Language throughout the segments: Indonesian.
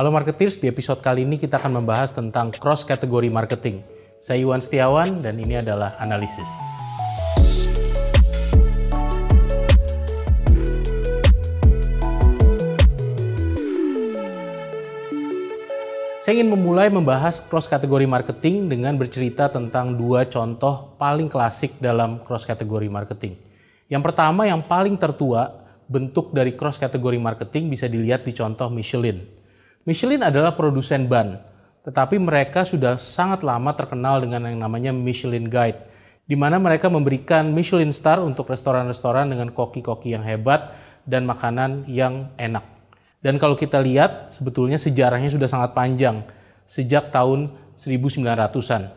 Halo Marketers, di episode kali ini kita akan membahas tentang cross kategori marketing. Saya Iwan Setiawan dan ini adalah analisis. Saya ingin memulai membahas cross kategori marketing dengan bercerita tentang dua contoh paling klasik dalam cross kategori marketing. Yang pertama yang paling tertua, bentuk dari cross kategori marketing bisa dilihat di contoh Michelin. Michelin adalah produsen ban, tetapi mereka sudah sangat lama terkenal dengan yang namanya Michelin Guide, di mana mereka memberikan Michelin Star untuk restoran-restoran dengan koki-koki yang hebat dan makanan yang enak. Dan kalau kita lihat, sebetulnya sejarahnya sudah sangat panjang, sejak tahun 1900-an.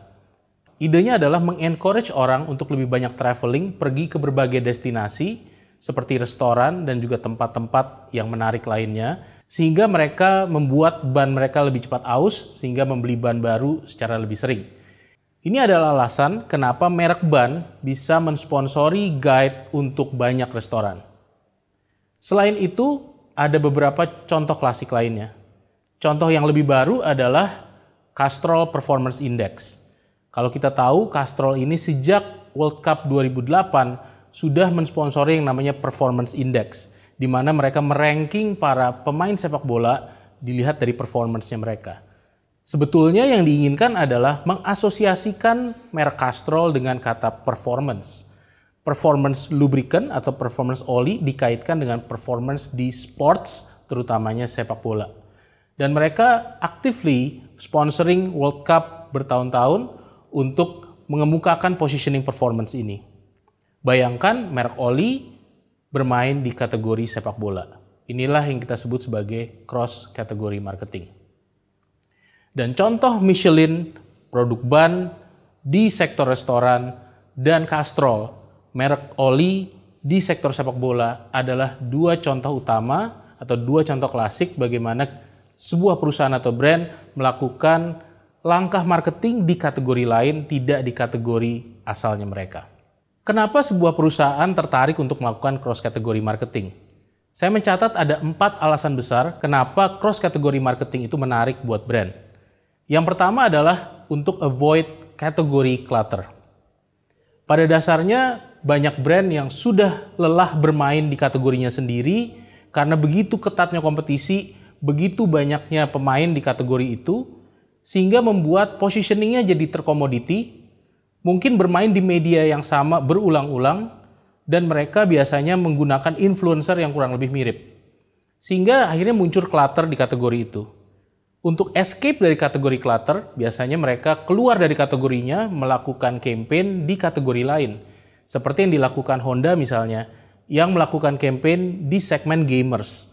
Idenya adalah mengencourage orang untuk lebih banyak traveling, pergi ke berbagai destinasi, seperti restoran dan juga tempat-tempat yang menarik lainnya, sehingga mereka membuat ban mereka lebih cepat aus sehingga membeli ban baru secara lebih sering. Ini adalah alasan kenapa merek ban bisa mensponsori guide untuk banyak restoran. Selain itu, ada beberapa contoh klasik lainnya. Contoh yang lebih baru adalah Castrol Performance Index. Kalau kita tahu, Castrol ini sejak World Cup 2008 sudah mensponsori yang namanya Performance Index – di mana mereka meranking para pemain sepak bola dilihat dari performancenya mereka. Sebetulnya yang diinginkan adalah mengasosiasikan merek Castrol dengan kata performance. Performance lubricant atau performance oli dikaitkan dengan performance di sports, terutamanya sepak bola. Dan mereka actively sponsoring World Cup bertahun-tahun untuk mengemukakan positioning performance ini. Bayangkan merek oli bermain di kategori sepak bola. Inilah yang kita sebut sebagai cross kategori marketing. Dan contoh Michelin, produk ban di sektor restoran dan Castrol, merek oli di sektor sepak bola adalah dua contoh utama atau dua contoh klasik bagaimana sebuah perusahaan atau brand melakukan langkah marketing di kategori lain tidak di kategori asalnya mereka. Kenapa sebuah perusahaan tertarik untuk melakukan cross category marketing? Saya mencatat ada empat alasan besar kenapa cross category marketing itu menarik buat brand. Yang pertama adalah untuk avoid category clutter. Pada dasarnya, banyak brand yang sudah lelah bermain di kategorinya sendiri karena begitu ketatnya kompetisi, begitu banyaknya pemain di kategori itu, sehingga membuat positioningnya jadi terkomoditi mungkin bermain di media yang sama berulang-ulang dan mereka biasanya menggunakan influencer yang kurang lebih mirip. Sehingga akhirnya muncul clutter di kategori itu. Untuk escape dari kategori clutter, biasanya mereka keluar dari kategorinya melakukan campaign di kategori lain. Seperti yang dilakukan Honda misalnya, yang melakukan campaign di segmen gamers.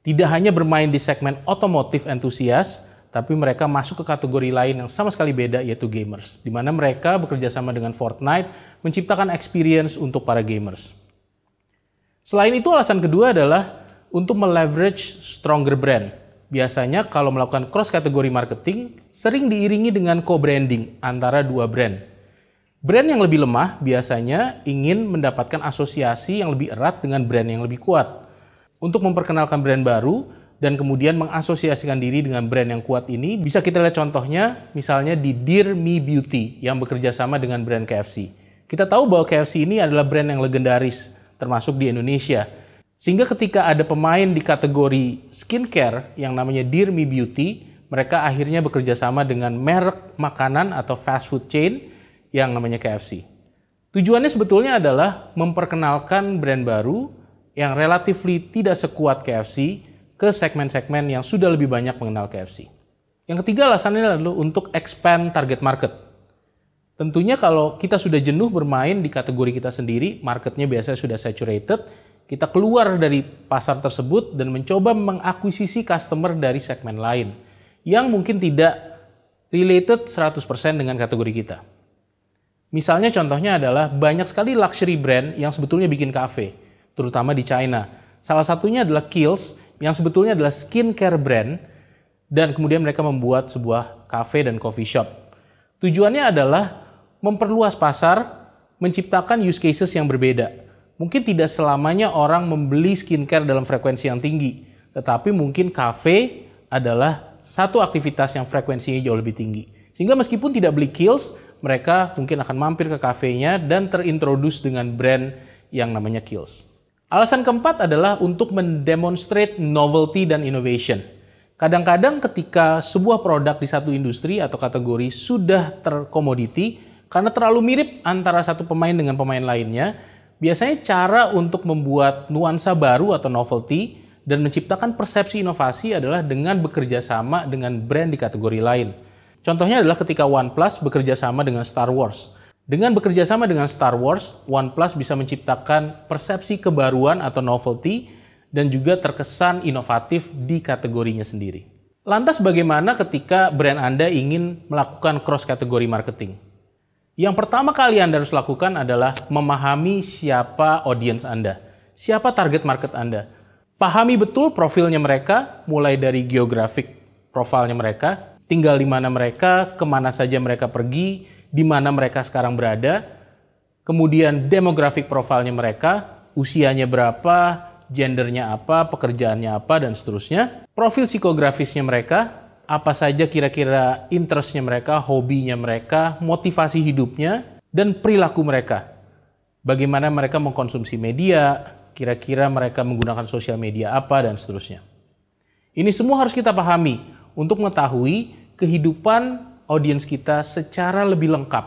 Tidak hanya bermain di segmen otomotif entusias, tapi mereka masuk ke kategori lain yang sama sekali beda yaitu gamers, di mana mereka bekerja sama dengan Fortnite menciptakan experience untuk para gamers. Selain itu alasan kedua adalah untuk meleverage stronger brand. Biasanya kalau melakukan cross kategori marketing sering diiringi dengan co-branding antara dua brand. Brand yang lebih lemah biasanya ingin mendapatkan asosiasi yang lebih erat dengan brand yang lebih kuat. Untuk memperkenalkan brand baru, dan kemudian mengasosiasikan diri dengan brand yang kuat ini. Bisa kita lihat contohnya misalnya di Dear Me Beauty yang bekerja sama dengan brand KFC. Kita tahu bahwa KFC ini adalah brand yang legendaris termasuk di Indonesia. Sehingga ketika ada pemain di kategori skincare yang namanya Dear Me Beauty, mereka akhirnya bekerja sama dengan merek makanan atau fast food chain yang namanya KFC. Tujuannya sebetulnya adalah memperkenalkan brand baru yang relatif tidak sekuat KFC ke segmen-segmen yang sudah lebih banyak mengenal KFC. Yang ketiga alasannya adalah untuk expand target market. Tentunya kalau kita sudah jenuh bermain di kategori kita sendiri, marketnya biasanya sudah saturated, kita keluar dari pasar tersebut dan mencoba mengakuisisi customer dari segmen lain yang mungkin tidak related 100% dengan kategori kita. Misalnya contohnya adalah banyak sekali luxury brand yang sebetulnya bikin cafe, terutama di China. Salah satunya adalah Kiehl's yang sebetulnya adalah skincare brand dan kemudian mereka membuat sebuah cafe dan coffee shop. Tujuannya adalah memperluas pasar, menciptakan use cases yang berbeda. Mungkin tidak selamanya orang membeli skincare dalam frekuensi yang tinggi, tetapi mungkin cafe adalah satu aktivitas yang frekuensinya jauh lebih tinggi. Sehingga meskipun tidak beli kills, mereka mungkin akan mampir ke kafenya dan terintroduce dengan brand yang namanya kills. Alasan keempat adalah untuk mendemonstrate novelty dan innovation. Kadang-kadang ketika sebuah produk di satu industri atau kategori sudah terkomoditi karena terlalu mirip antara satu pemain dengan pemain lainnya, biasanya cara untuk membuat nuansa baru atau novelty dan menciptakan persepsi inovasi adalah dengan bekerja sama dengan brand di kategori lain. Contohnya adalah ketika OnePlus bekerja sama dengan Star Wars. Dengan bekerja sama dengan Star Wars, OnePlus bisa menciptakan persepsi kebaruan atau novelty dan juga terkesan inovatif di kategorinya sendiri. Lantas bagaimana ketika brand Anda ingin melakukan cross kategori marketing? Yang pertama kali Anda harus lakukan adalah memahami siapa audience Anda, siapa target market Anda. Pahami betul profilnya mereka, mulai dari geografik profilnya mereka, tinggal di mana mereka, kemana saja mereka pergi, di mana mereka sekarang berada, kemudian demografik profilnya mereka, usianya berapa, gendernya apa, pekerjaannya apa, dan seterusnya. Profil psikografisnya mereka, apa saja kira-kira interestnya mereka, hobinya mereka, motivasi hidupnya, dan perilaku mereka. Bagaimana mereka mengkonsumsi media, kira-kira mereka menggunakan sosial media apa, dan seterusnya. Ini semua harus kita pahami untuk mengetahui kehidupan audiens kita secara lebih lengkap.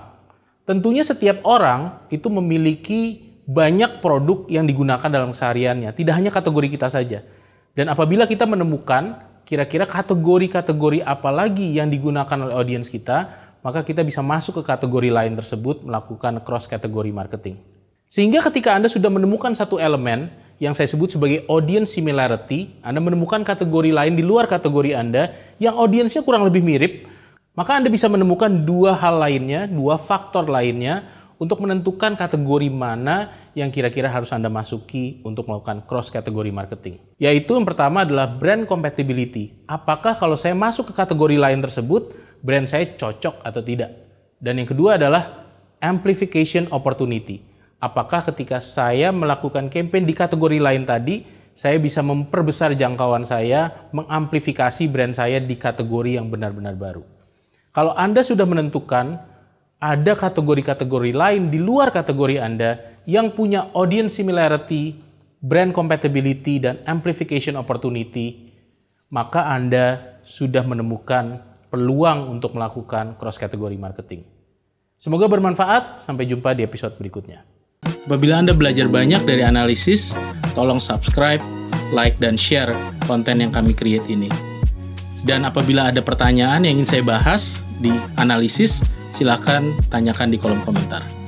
Tentunya setiap orang itu memiliki banyak produk yang digunakan dalam sehariannya, tidak hanya kategori kita saja. Dan apabila kita menemukan kira-kira kategori-kategori apa lagi yang digunakan oleh audiens kita, maka kita bisa masuk ke kategori lain tersebut melakukan cross kategori marketing. Sehingga ketika Anda sudah menemukan satu elemen yang saya sebut sebagai audience similarity, Anda menemukan kategori lain di luar kategori Anda yang audiensnya kurang lebih mirip, maka Anda bisa menemukan dua hal lainnya, dua faktor lainnya untuk menentukan kategori mana yang kira-kira harus Anda masuki untuk melakukan cross kategori marketing. Yaitu yang pertama adalah brand compatibility. Apakah kalau saya masuk ke kategori lain tersebut, brand saya cocok atau tidak? Dan yang kedua adalah amplification opportunity. Apakah ketika saya melakukan campaign di kategori lain tadi, saya bisa memperbesar jangkauan saya, mengamplifikasi brand saya di kategori yang benar-benar baru. Kalau Anda sudah menentukan ada kategori-kategori lain di luar kategori Anda yang punya audience similarity, brand compatibility, dan amplification opportunity, maka Anda sudah menemukan peluang untuk melakukan cross-category marketing. Semoga bermanfaat, sampai jumpa di episode berikutnya. Apabila Anda belajar banyak dari analisis, tolong subscribe, like, dan share konten yang kami create ini. Dan apabila ada pertanyaan yang ingin saya bahas, dianalisis, silahkan tanyakan di kolom komentar.